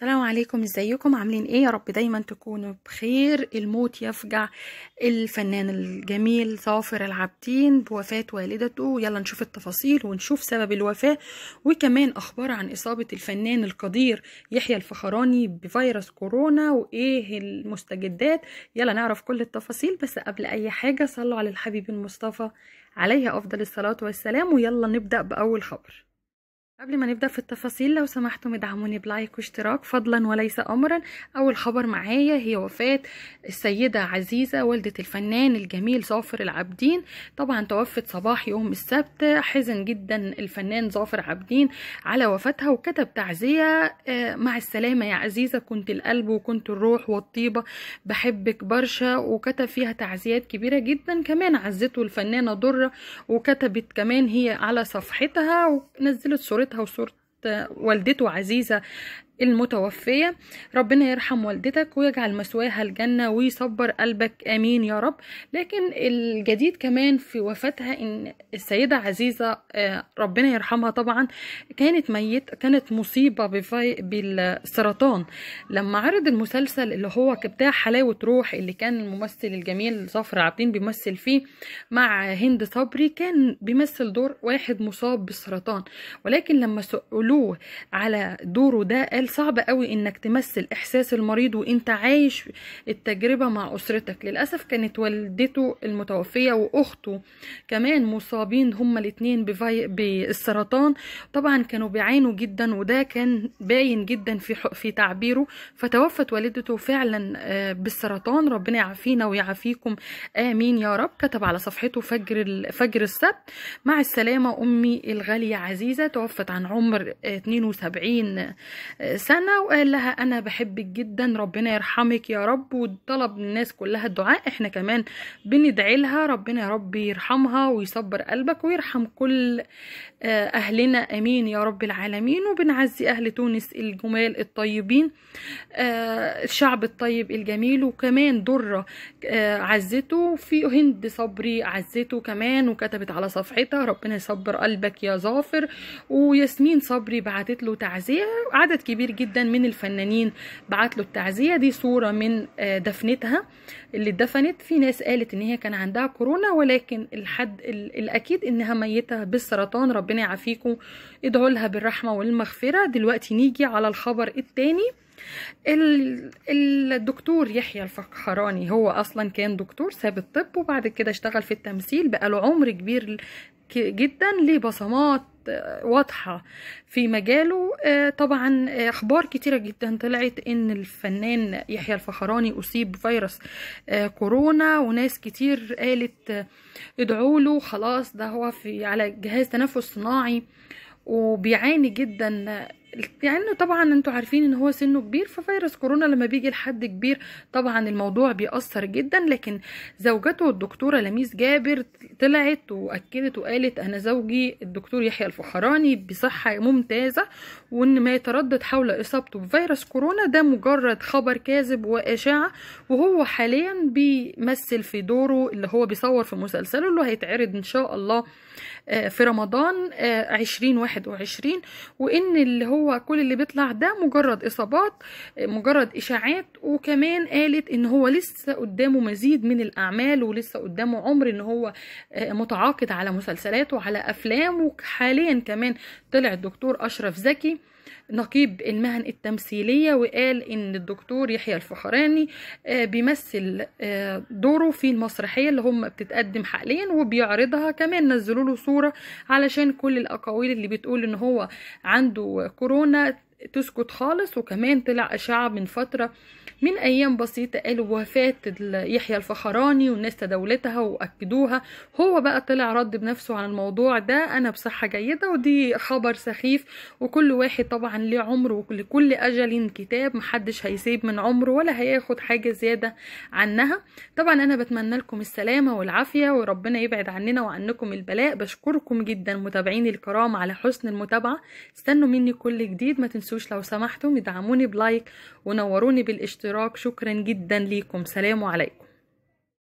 السلام عليكم ازيكم عاملين ايه يا رب دايما تكونوا بخير الموت يفجع الفنان الجميل ظافر العابدين بوفاة والدته يلا نشوف التفاصيل ونشوف سبب الوفاة وكمان اخبار عن اصابة الفنان القدير يحيى الفخراني بفيروس كورونا وايه المستجدات يلا نعرف كل التفاصيل بس قبل اي حاجة صلوا على الحبيب المصطفى عليه افضل الصلاة والسلام ويلا نبدأ باول خبر قبل ما نبدأ في التفاصيل لو سمحتم ادعموني بلايك واشتراك فضلا وليس أمرا أول خبر معايا هي وفاة السيدة عزيزة والدة الفنان الجميل ظافر العابدين طبعا توفت صباح يوم السبت حزن جدا الفنان ظافر عابدين على وفاتها وكتب تعزية آه، مع السلامة يا عزيزة كنت القلب وكنت الروح والطيبة بحبك برشا وكتب فيها تعزيات كبيرة جدا كمان عزته الفنانة درة وكتبت كمان هي على صفحتها ونزلت صورتها صورتها وصورة والدته عزيزة المتوفية ربنا يرحم والدتك ويجعل مثواها الجنة ويصبر قلبك آمين يا رب لكن الجديد كمان في وفاتها إن السيدة عزيزة آه، ربنا يرحمها طبعا كانت ميت كانت مصيبة بالسرطان لما عرض المسلسل اللي هو بتاع حلاوة روح اللي كان الممثل الجميل صفر عابدين بيمثل فيه مع هند صبري كان بيمثل دور واحد مصاب بالسرطان ولكن لما سألوه على دوره ده قال صعب قوي انك تمثل احساس المريض وانت عايش التجربه مع اسرتك للاسف كانت والدته المتوفيه واخته كمان مصابين هما الاثنين بالسرطان طبعا كانوا بيعانوا جدا وده كان باين جدا في في تعبيره فتوفت والدته فعلا آه، بالسرطان ربنا يعافينا ويعافيكم امين يا رب كتب على صفحته فجر فجر السبت مع السلامه امي الغاليه عزيزه توفت عن عمر 72 آه، 72 سنة وقال لها أنا بحبك جدا ربنا يرحمك يا رب وطلب الناس كلها الدعاء احنا كمان بندعي لها ربنا يا رب يرحمها ويصبر قلبك ويرحم كل آه، أهلنا أمين يا رب العالمين وبنعزي أهل تونس الجمال الطيبين آه، الشعب الطيب الجميل وكمان درة آه، عزته في هند صبري عزته كمان وكتبت على صفحتها ربنا يصبر قلبك يا ظافر وياسمين صبري بعتت له تعزية عدد كبير كتير جدا من الفنانين بعت له التعزيه دي صوره من آه، دفنتها اللي اتدفنت في ناس قالت ان هي كان عندها كورونا ولكن الحد الاكيد انها ميته بالسرطان ربنا يعافيكم ادعوا لها بالرحمه والمغفره دلوقتي نيجي على الخبر الثاني الدكتور يحيى الفخراني هو اصلا كان دكتور ساب الطب وبعد كده اشتغل في التمثيل بقاله عمر كبير جدا ليه بصمات واضحة في مجاله آه، طبعا آه، أخبار كتيرة جدا طلعت إن الفنان يحيى الفخراني أصيب فيروس آه، كورونا وناس كتير قالت ادعوا له خلاص ده هو في على جهاز تنفس صناعي وبيعاني جدا يعني انه طبعا انتوا عارفين ان هو سنه كبير ففيروس كورونا لما بيجي لحد كبير طبعا الموضوع بيأثر جدا لكن زوجته الدكتوره لميس جابر طلعت واكدت وقالت انا زوجي الدكتور يحيى الفحراني بصحه ممتازه وان ما يتردد حول اصابته بفيروس كورونا ده مجرد خبر كاذب واشاعه وهو حاليا بيمثل في دوره اللي هو بيصور في مسلسله اللي هيتعرض ان شاء الله آه، في رمضان 2021 آه، وان اللي هو هو كل اللي بيطلع ده مجرد اصابات مجرد اشاعات وكمان قالت ان هو لسه قدامه مزيد من الاعمال ولسه قدامه عمر ان هو آه، متعاقد على مسلسلات وعلى افلام وحاليا كمان طلع الدكتور اشرف زكي نقيب المهن التمثيلية وقال إن الدكتور يحيى الفخراني آه، بيمثل آه، دوره في المسرحية اللي هم بتتقدم حاليا وبيعرضها كمان نزلوا له صورة علشان كل الأقاويل اللي بتقول إن هو عنده كورونا تسكت خالص وكمان طلع أشعة من فترة من أيام بسيطة قالوا وفاة يحيى الفخراني والناس تداولتها وأكدوها هو بقى طلع رد بنفسه عن الموضوع ده أنا بصحة جيدة ودي خبر سخيف وكل واحد طبعا ليه عمره ولكل أجل كتاب محدش هيسيب من عمره ولا هياخد حاجة زيادة عنها طبعا أنا بتمنى لكم السلامة والعافية وربنا يبعد عننا وعنكم البلاء بشكركم جدا متابعيني الكرام على حسن المتابعة استنوا مني كل جديد ما تنسوا تنسوش لو سمحتم يدعموني بلايك ونوروني بالاشتراك شكرا جدا ليكم سلام عليكم